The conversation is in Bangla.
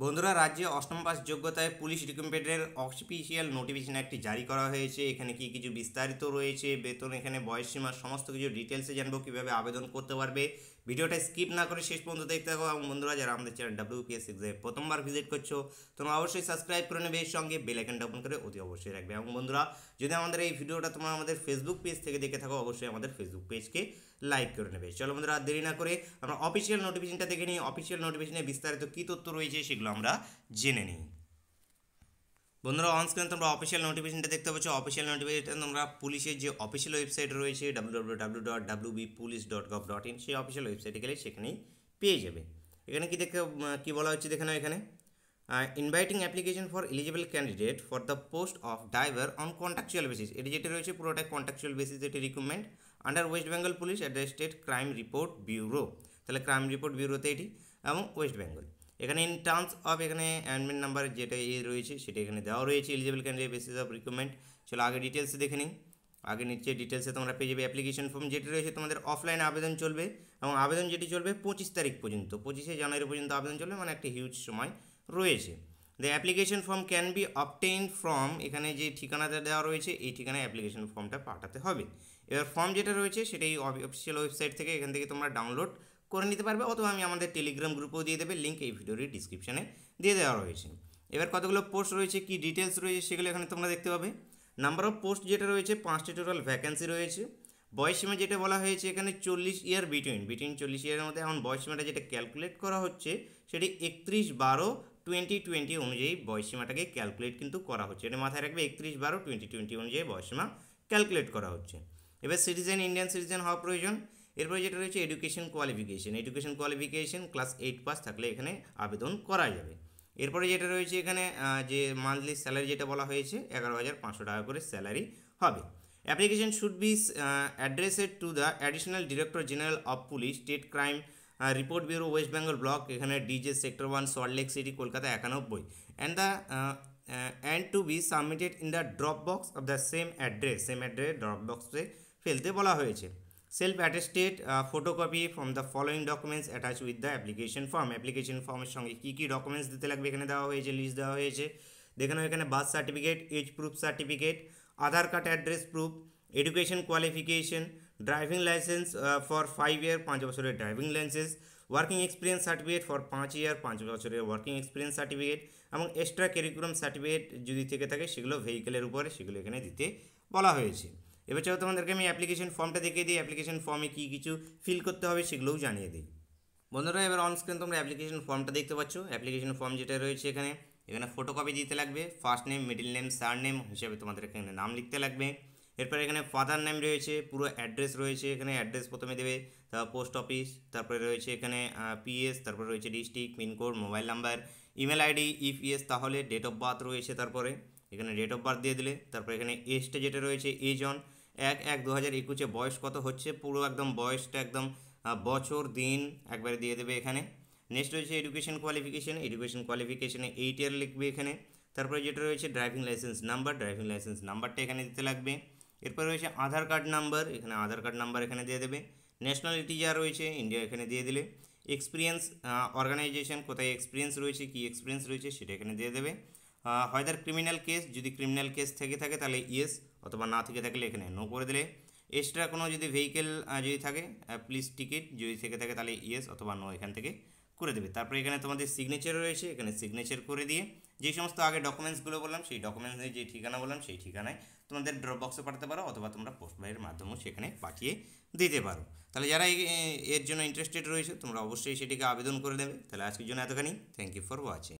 বন্ধুরা রাজ্যে অষ্টম পাস যোগ্যতায় পুলিশ রিক্রুটমেন্টের অফিসিয়াল নোটিফিকেশন একটি জারি করা হয়েছে এখানে কি কিছু বিস্তারিত রয়েছে বেতন এখানে বয়স সীমা সমস্ত কিছু ডিটেলসে জানবো কীভাবে আবেদন করতে পারবে ভিডিওটা স্কিপ না করে শেষ পর্যন্ত দেখতে থাকো এবং বন্ধুরা যারা আমাদের চ্যানেল ডাব্লিউপিএস এক্সামে প্রথমবার ভিজিট করছো তোমরা অবশ্যই সাবস্ক্রাইব করে নেবে এর সঙ্গে বেলাইকনটা ওপেন করে অতি অবশ্যই রাখবে এবং বন্ধুরা যদি আমাদের এই ভিডিওটা তোমরা আমাদের ফেসবুক পেজ থেকে দেখে থাকো অবশ্যই আমাদের ফেসবুক পেজকে লাইক করে নেবে চলো বন্ধুরা দেরি না করে আমরা অফিসিয়াল নোটিফিকেশনটা দেখে নিই অফিসিয়াল নোটিফিকেশনে বিস্তারিত কী তথ্য রয়েছে সেগুলো সেগুলো আমরা জেনে নিই বন্ধুরা অনস্ক্রিন তোমরা অফিসিয়াল নোটিফিকেশনটা দেখতে পাচ্ছ অফিসিয়াল নোটিফিকেশন তোমরা পুলিশের যে অফিসিয়াল ওয়েবসাইট রয়েছে www.wbpulice.gov.in সেই অফিসিয়াল ওয়েবসাইটে গেলে সেখানেই পেয়ে যাবে এখানে কি দেখে কি বলা হচ্ছে দেখে এখানে inviting application for eligible candidate for the post of driver on contractual basis এটি যেটা রয়েছে পুরোটাই কন্ট্রাকচুয়াল বেসিস এটি recruitment under West Bengal police at the state crime report bureau তাহলে ক্রাইম রিপোর্ট ব্যুরোতে এটি এবং ওয়েস্ট বেঙ্গল এখানে ইন টার্মস অফ এখানে অ্যাডমিন নাম্বার যেটা ইয়ে রয়েছে সেটা এখানে দেওয়া রয়েছে eligible candidate basis of recruitment চলো আগে ডিটেলসে দেখে নিই আগে নিচে ডিটেলসে তোমরা পেয়ে যাবে অ্যাপ্লিকেশন ফর্ম যেটি রয়েছে তোমাদের অফলাইন আবেদন চলবে এবং আবেদন যেটি চলবে পঁচিশ তারিখ পর্যন্ত পঁচিশে জানুয়ারি পর্যন্ত আবেদন চলবে মানে একটা হিউজ সময় রয়েছে the application form can be obtain from এখানে যে ঠিকানাটা দেওয়া রয়েছে এই ঠিকানায় অ্যাপ্লিকেশন ফর্মটা পাঠাতে হবে এবার ফর্ম যেটা রয়েছে সেটা এই অফিসিয়াল ওয়েবসাইট থেকে এখান থেকে তোমরা ডাউনলোড করে নিতে পারবে অথবা আমি আমাদের টেলিগ্রাম গ্রুপেও দিয়ে দেবে লিঙ্ক এই ভিডিওর ডিসক্রিপশানে দিয়ে দেওয়া রয়েছে এবার কতগুলো পোস্ট রয়েছে কি ডিটেলস রয়েছে সেগুলো এখানে তোমরা দেখতে পাবে নাম্বার অফ পোস্ট যেটা রয়েছে পাঁচটি টোটাল ভ্যাকেন্সি রয়েছে বয়স সীমা যেটা বলা হয়েছে এখানে চল্লিশ ইয়ার বিটুইন বিটুইন চল্লিশ ইয়ারের মধ্যে এখন সীমাটা যেটা ক্যালকুলেট করা হচ্ছে সেটি একত্রিশ বারো টোয়েন্টি টোয়েন্টি অনুযায়ী সীমাটাকে ক্যালকুলেট কিন্তু করা হচ্ছে এটা মাথায় রাখবে একত্রিশ বারো টোয়েন্টি টোয়েন্টি অনুযায়ী সীমা ক্যালকুলেট করা হচ্ছে এবার সিটিজেন ইন্ডিয়ান সিটিজেন হওয়া প্রয়োজন এরপরে যেটা রয়েছে education qualification education qualification class eight pass থাকলে এখানে আবেদন করা যাবে এরপরে যেটা রয়েছে এখানে যে মান্থলি স্যালারি যেটা বলা হয়েছে এগারো হাজার পাঁচশো টাকা করে স্যালারি হবে application should be addressed to the additional director general of police state crime report bureau West Bengal block এখানে DJ sector one Salt Lake City Kolkata একানব্বই and the and to be submitted in the drop box of the same address same address drop বক্সে ফেলতে বলা হয়েছে self attested photocopy from the following documents attach attached the application form application ফর্মের সঙ্গে কী কী ডকুমেন্টস দিতে লাগবে এখানে দেওয়া হয়েছে লিস্ট দেওয়া হয়েছে দেখে নাও এখানে birth certificate age proof certificate Aadhaar card address proof education qualification driving licence for five year পাঁচ বছরের driving licence working experience certificate for পাঁচ ইয়ার পাঁচ বছরের ওয়ার্কিং এক্সপিরিয়েন্স সার্টিফিকেট এবং এক্সট্রা কারিকুলাম সার্টিফিকেট যদি থেকে থাকে সেগুলো ভেহিকেলের উপরে সেগুলো এখানে দিতে বলা হয়েছে এবার চলো তোমাদেরকে আমি অ্যাপ্লিকেশন ফর্মটা দেখিয়ে দিই অ্যাপ্লিকেশন ফর্মে কী কিছু ফিল করতে হবে সেগুলোও জানিয়ে দিই বন্ধুরা এবার অনস্ক্রিন তোমরা অ্যাপ্লিকেশন ফর্মটা দেখতে পাচ্ছ অ্যাপ্লিকেশন ফর্ম যেটা রয়েছে এখানে এখানে ফটোকপি দিতে লাগবে first name middle name surname হিসেবে তোমাদের এখানে নাম লিখতে লাগবে এরপরে এখানে ফাদার নেম রয়েছে পুরো অ্যাড্রেস রয়েছে এখানে অ্যাড্রেস প্রথমে দেবে তারপর পোস্ট অফিস তারপরে রয়েছে এখানে পিএস তারপরে রয়েছে district pincode mobile number email ID if yes তাহলে ডেট অফ বার্থ রয়েছে তারপরে এখানে ডেট অফ বার্থ দিয়ে দিলে তারপর এখানে এজটা যেটা রয়েছে এজ অন এক এক দু হাজার একুশে বয়স কত হচ্ছে পুরো একদম বয়সটা একদম বছর দিন একবারে দিয়ে দেবে এখানে নেক্সট রয়েছে এডুকেশন কোয়ালিফিকেশান এডুকেশন কোয়ালিফিকেশানে এইট ইয়ার লিখবে এখানে তারপরে যেটা রয়েছে driving licence number driving licence নাম্বারটা এখানে দিতে লাগবে এরপর রয়েছে আধার কার্ড নাম্বার এখানে আধার কার্ড নাম্বার এখানে দিয়ে দেবে ন্যাশনালিটি যা রয়েছে ইন্ডিয়া এখানে দিয়ে দিলে এক্সপিরিয়েন্স অর্গানাইজেশন কোথায় এক্সপিরিয়েন্স রয়েছে কী এক্সপিরিয়েন্স রয়েছে সেটা এখানে দিয়ে দেবে হয়দার ক্রিমিনাল কেস যদি ক্রিমিনাল কেস থেকে থাকে তাহলে ইয়েস অথবা না থেকে থাকলে এখানে নো করে দিলে এক্সট্রা কোনো যদি ভেহিকেল যদি থাকে প্লিজ টিকিট যদি থেকে থাকে তাহলে ইয়েস অথবা নো এখান থেকে করে দেবে তারপরে এখানে তোমাদের সিগনেচার রয়েছে এখানে সিগনেচার করে দিয়ে যে সমস্ত আগে ডকুমেন্টসগুলো বললাম সেই ডকুমেন্টস যে ঠিকানা বললাম সেই ঠিকানায় তোমাদের ড্রপ বক্সে পাঠাতে পারো অথবা তোমরা পোস্ট বাইয়ের মাধ্যমেও সেখানে পাঠিয়ে দিতে পারো তাহলে যারা এর জন্য ইন্টারেস্টেড রয়েছে তোমরা অবশ্যই সেটিকে আবেদন করে দেবে তাহলে আজকের জন্য এতখানি থ্যাংক ইউ ফর ওয়াচিং